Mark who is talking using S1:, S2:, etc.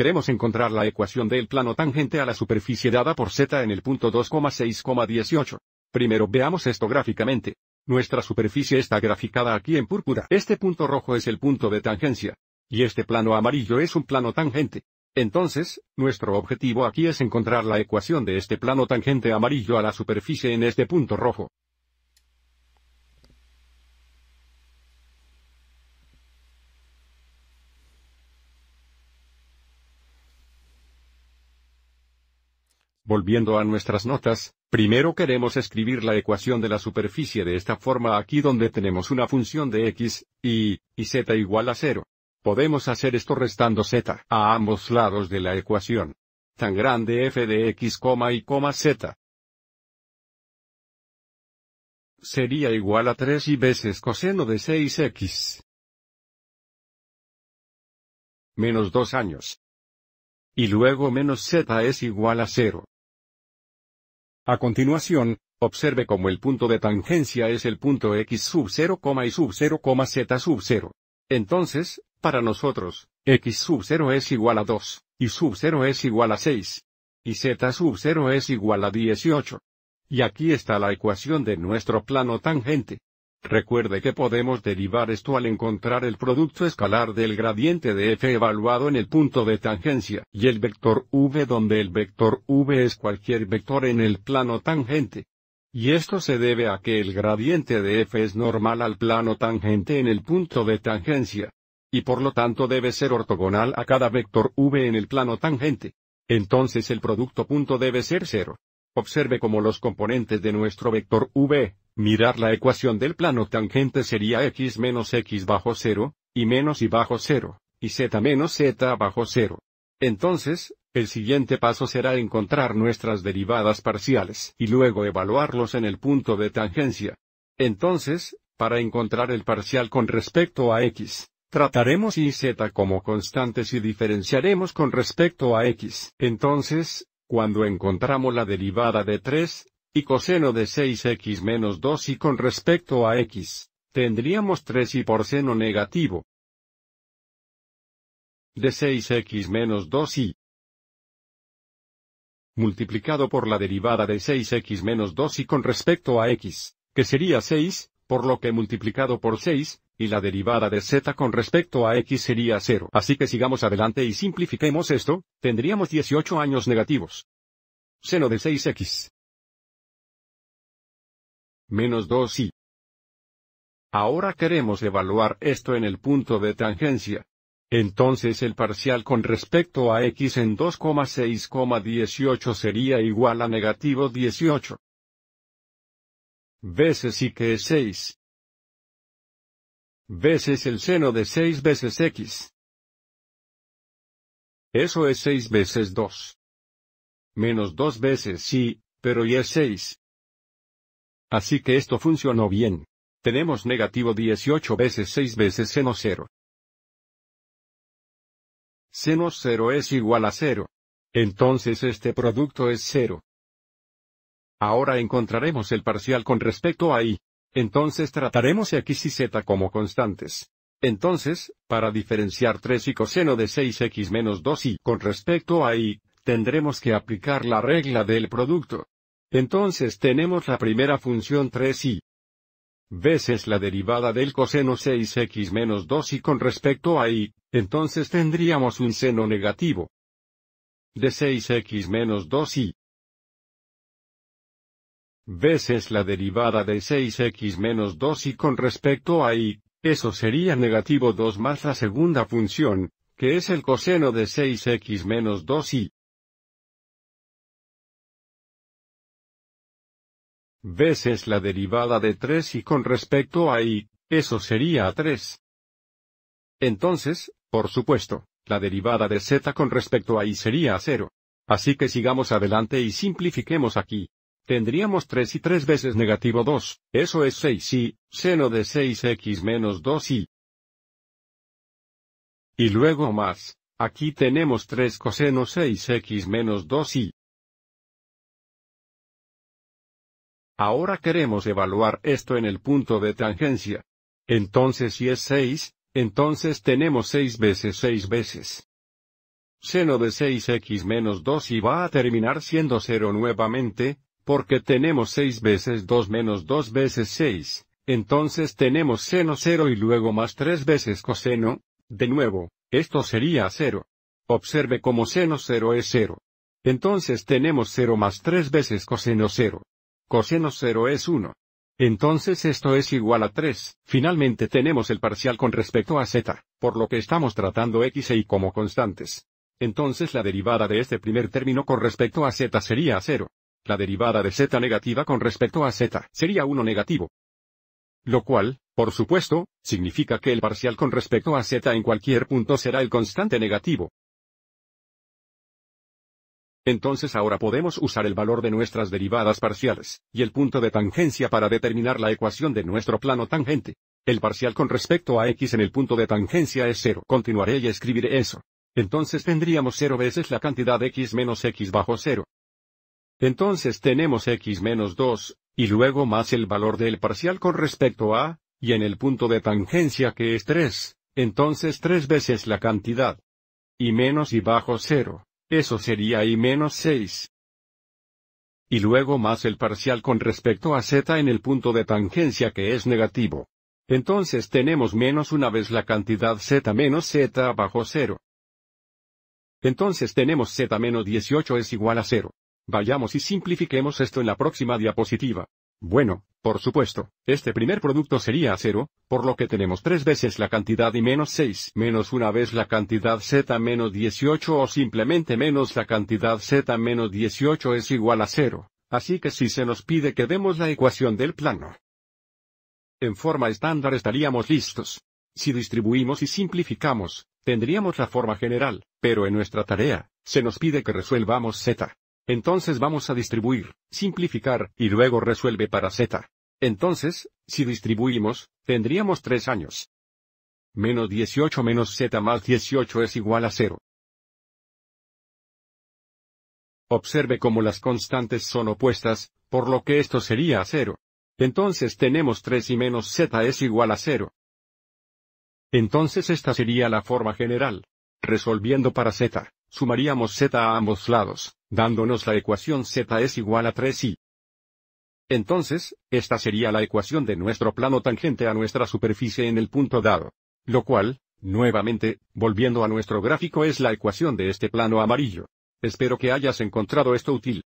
S1: Queremos encontrar la ecuación del plano tangente a la superficie dada por z en el punto 2,6,18. Primero veamos esto gráficamente. Nuestra superficie está graficada aquí en púrpura. Este punto rojo es el punto de tangencia. Y este plano amarillo es un plano tangente. Entonces, nuestro objetivo aquí es encontrar la ecuación de este plano tangente amarillo a la superficie en este punto rojo. Volviendo a nuestras notas, primero queremos escribir la ecuación de la superficie de esta forma aquí donde tenemos una función de x, y, y z igual a 0. Podemos hacer esto restando z a ambos lados de la ecuación. Tan grande f de x, y z. Sería igual a 3 y veces coseno de 6x. Menos 2 años. Y luego menos z es igual a 0. A continuación, observe cómo el punto de tangencia es el punto x sub 0, y sub 0, z sub 0. Entonces, para nosotros, x sub 0 es igual a 2, y sub 0 es igual a 6. Y z sub 0 es igual a 18. Y aquí está la ecuación de nuestro plano tangente. Recuerde que podemos derivar esto al encontrar el producto escalar del gradiente de f evaluado en el punto de tangencia y el vector v donde el vector v es cualquier vector en el plano tangente. Y esto se debe a que el gradiente de f es normal al plano tangente en el punto de tangencia. Y por lo tanto debe ser ortogonal a cada vector v en el plano tangente. Entonces el producto punto debe ser cero. Observe cómo los componentes de nuestro vector v, mirar la ecuación del plano tangente sería x menos x bajo 0, y menos y bajo 0, y z menos z bajo 0. Entonces, el siguiente paso será encontrar nuestras derivadas parciales y luego evaluarlos en el punto de tangencia. Entonces, para encontrar el parcial con respecto a x, trataremos y z como constantes y diferenciaremos con respecto a x. Entonces, cuando encontramos la derivada de 3, y coseno de 6x menos 2 y con respecto a x, tendríamos 3 y por seno negativo de 6x menos 2y multiplicado por la derivada de 6x menos 2 y con respecto a x, que sería 6, por lo que multiplicado por 6, y la derivada de z con respecto a x sería 0. Así que sigamos adelante y simplifiquemos esto, tendríamos 18 años negativos. Seno de 6x. Menos 2y. Ahora queremos evaluar esto en el punto de tangencia. Entonces el parcial con respecto a x en 2,6,18 sería igual a negativo 18 veces y que es 6 veces el seno de 6 veces x. Eso es 6 veces 2. Menos 2 veces sí, pero y es 6. Así que esto funcionó bien. Tenemos negativo 18 veces 6 veces seno 0. Seno 0 es igual a 0. Entonces este producto es 0. Ahora encontraremos el parcial con respecto a y. Entonces trataremos x y z como constantes. Entonces, para diferenciar 3 y coseno de 6x menos 2y con respecto a y, tendremos que aplicar la regla del producto. Entonces tenemos la primera función 3y veces la derivada del coseno 6x menos 2y con respecto a y, entonces tendríamos un seno negativo de 6x menos 2y veces la derivada de 6x menos 2 y con respecto a y, eso sería negativo 2 más la segunda función, que es el coseno de 6x menos 2y. es la derivada de 3 y con respecto a y, eso sería 3. Entonces, por supuesto, la derivada de z con respecto a y sería 0. Así que sigamos adelante y simplifiquemos aquí. Tendríamos 3 y 3 veces negativo 2, eso es 6y, seno de 6x menos 2y. Y luego más, aquí tenemos 3 coseno 6x menos 2y. Ahora queremos evaluar esto en el punto de tangencia. Entonces si es 6, entonces tenemos 6 veces 6 veces. Seno de 6x menos 2 y va a terminar siendo 0 nuevamente, porque tenemos 6 veces 2 menos 2 veces 6, entonces tenemos seno 0 y luego más 3 veces coseno, de nuevo, esto sería 0. Observe cómo seno 0 es 0. Entonces tenemos 0 más 3 veces coseno 0. Coseno 0 es 1. Entonces esto es igual a 3. Finalmente tenemos el parcial con respecto a z, por lo que estamos tratando x e y como constantes. Entonces la derivada de este primer término con respecto a z sería 0. La derivada de z negativa con respecto a z sería 1 negativo. Lo cual, por supuesto, significa que el parcial con respecto a z en cualquier punto será el constante negativo. Entonces ahora podemos usar el valor de nuestras derivadas parciales, y el punto de tangencia para determinar la ecuación de nuestro plano tangente. El parcial con respecto a x en el punto de tangencia es 0. Continuaré y escribiré eso. Entonces tendríamos 0 veces la cantidad x menos x bajo 0. Entonces tenemos x menos 2, y luego más el valor del parcial con respecto a, y en el punto de tangencia que es 3, entonces 3 veces la cantidad. Y menos y bajo 0, eso sería y menos 6. Y luego más el parcial con respecto a z en el punto de tangencia que es negativo. Entonces tenemos menos una vez la cantidad z menos z bajo 0. Entonces tenemos z menos 18 es igual a 0. Vayamos y simplifiquemos esto en la próxima diapositiva. Bueno, por supuesto, este primer producto sería cero, por lo que tenemos tres veces la cantidad y menos 6 menos una vez la cantidad Z menos 18 o simplemente menos la cantidad Z menos 18 es igual a cero, así que si se nos pide que demos la ecuación del plano. En forma estándar estaríamos listos. Si distribuimos y simplificamos, tendríamos la forma general, pero en nuestra tarea, se nos pide que resuelvamos Z. Entonces vamos a distribuir, simplificar, y luego resuelve para z. Entonces, si distribuimos, tendríamos 3 años. Menos 18 menos z más 18 es igual a 0. Observe cómo las constantes son opuestas, por lo que esto sería 0. Entonces tenemos 3 y menos z es igual a 0. Entonces esta sería la forma general. Resolviendo para z. Sumaríamos z a ambos lados, dándonos la ecuación z es igual a 3i. Entonces, esta sería la ecuación de nuestro plano tangente a nuestra superficie en el punto dado. Lo cual, nuevamente, volviendo a nuestro gráfico es la ecuación de este plano amarillo. Espero que hayas encontrado esto útil.